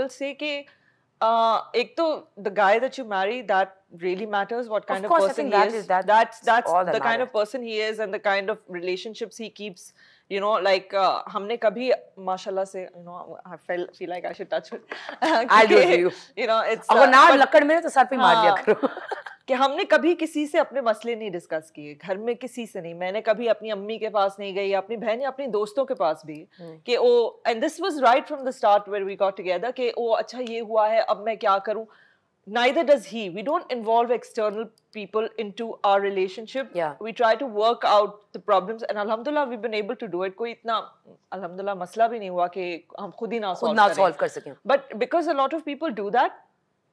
will say ki uh, ek to the guy that you marry that really matters what kind of, course, of person he that is. is that that's that's the that kind of person he is and the kind of relationships he keeps. You know, like uh, kabhi mashallah se you know I feel feel like I should touch it. i do you. You know it's. अगर ना lakad मेरे to सर pe maar diya करो. कि हमने कभी किसी से अपने मसले नहीं डिस्कस किए घर में किसी से नहीं मैंने कभी अपनी अम्मी के पास नहीं गई अपनी बहन या अपने दोस्तों के पास भी हम्म। कि oh and this was right from the start where we got together कि ओ अच्छा ये हुआ है अब मैं क्या करूं neither does he we don't involve external people into our relationship we try to work out the problem and अलहमदुल्ला we been able to do it कोई इतना अलहमदुल्ला मसला भी नहीं हुआ कि हम खुद ही ना सॉल्व कर सकें but because a lot of people do that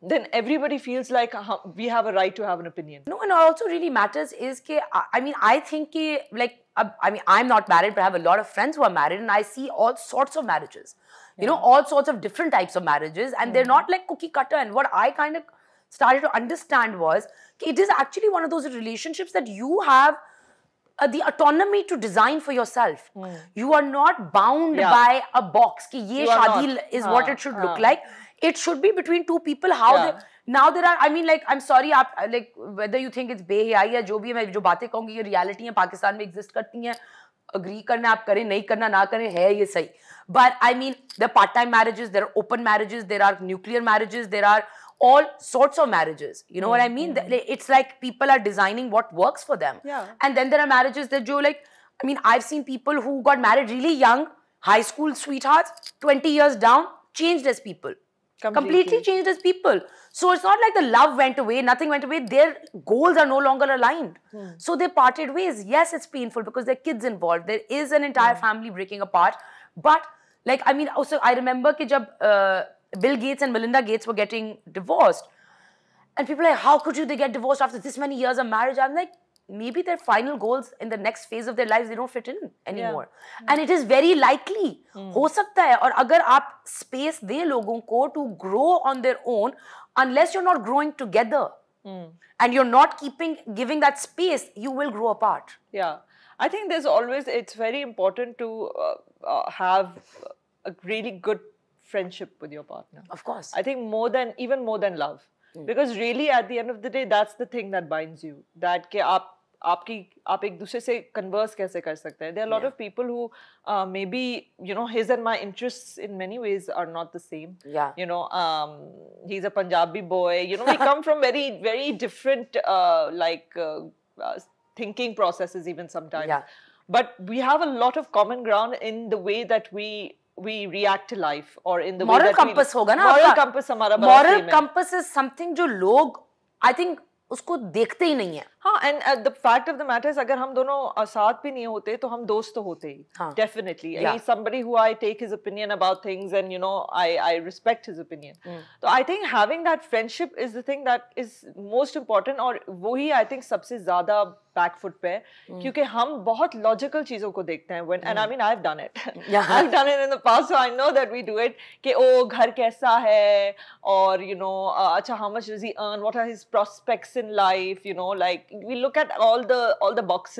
then everybody feels like uh, we have a right to have an opinion. No, and also really matters is that I mean, I think ke, like, uh, I mean, I'm not married, but I have a lot of friends who are married, and I see all sorts of marriages, you yeah. know, all sorts of different types of marriages, and mm. they're hmm. not like cookie cutter. And what I kind of started to understand was it is actually one of those relationships that you have uh, the autonomy to design for yourself. Mm. You are not bound yeah. by a box. Ki ye shadi is what it should look like it should be between two people how yeah. they, now there are i mean like i'm sorry आप like whether you think it's बेहयाई या जो भी है मैं जो बातें कहूंगी ये रियलिटी है पाकिस्तान में एग्जिस्ट करती हैं अग्री करना आप करें नहीं करना ना करें है ये सही but I mean there part time marriages there open marriages there are nuclear marriages there are all sorts of marriages. You know mm-hmm. what I mm-hmm. mean? Mm-hmm. It's like people are designing what works for them. Yeah. And then there are marriages that you like, I mean, I've seen people who got married really young, high school sweethearts, 20 years down, changed as people. Completely. completely. changed as people. So it's not like the love went away, nothing went away. Their goals are no longer aligned. Hmm. So they parted ways. Yes, it's painful because there are kids involved. There is an entire hmm. family breaking apart. But like, I mean, also I remember that uh, Bill Gates and Melinda Gates were getting divorced. And people are like, how could you they get divorced after this many years of marriage? I'm like, maybe their final goals in the next phase of their lives they don't fit in anymore yeah. and it is very likely mm. ho sakta hai aur agar aap space de logon ko to grow on their own unless you're not growing together mm. and you're not keeping giving that space you will grow apart yeah i think there's always it's very important to uh, uh, have a really good friendship with your partner of course i think more than even more than love hmm. because really at the end of the day that's the thing that binds you that ke aap आपकी आप एक दूसरे से converse कैसे कर सकते हैं there lot of people who maybe you know his and my interest in many ways are not the same you know he is a Punjabi boy you know we come from very very different like thinking process is even sometimes but we have a lot of common ground in the way that we we react to life or in the moral way that compass hoga na moral compass hamara moral compass is something jo log i think usko dekhte hi nahi hai हाँ and the fact of the matter अगर हम दोनों साथ भी नहीं होते तो हम दोस्त तो होते ही definitely somebody who I take his opinion about things and you know I I respect his opinion तो I think having that friendship is the thing that is most important और वो ही आई थिंक सबसे ज्यादा back foot पे mm. क्योंकि हम बहुत logical चीजों को देखते हैं when and I mean I have done it I have done it in the past so I know that we do it कि ओ oh, घर कैसा है और यू नो अच्छा how much does he earn what are his prospects in life you know like we look at all the all the boxes